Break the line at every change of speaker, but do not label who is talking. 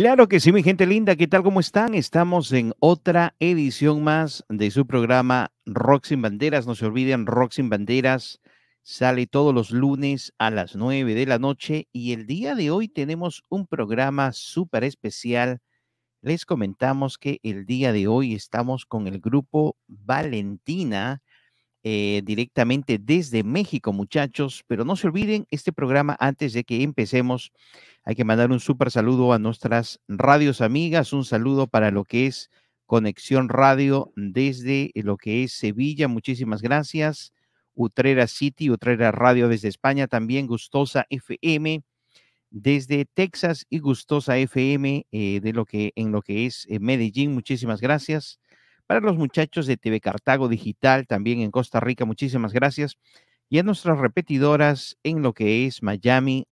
Claro que sí, mi gente linda, ¿qué tal? ¿Cómo están? Estamos en otra edición más de su programa Rock sin Banderas. No se olviden, Rock sin Banderas sale todos los lunes a las 9 de la noche y el día de hoy tenemos un programa súper especial. Les comentamos que el día de hoy estamos con el grupo Valentina eh, directamente desde México, muchachos. Pero no se olviden, este programa, antes de que empecemos, hay que mandar un súper saludo a nuestras radios amigas, un saludo para lo que es Conexión Radio desde lo que es Sevilla, muchísimas gracias. Utrera City, Utrera Radio desde España, también Gustosa FM desde Texas y Gustosa FM eh, de lo que, en lo que es eh, Medellín, muchísimas gracias para los muchachos de TV Cartago Digital, también en Costa Rica, muchísimas gracias. Y a nuestras repetidoras en lo que es Miami,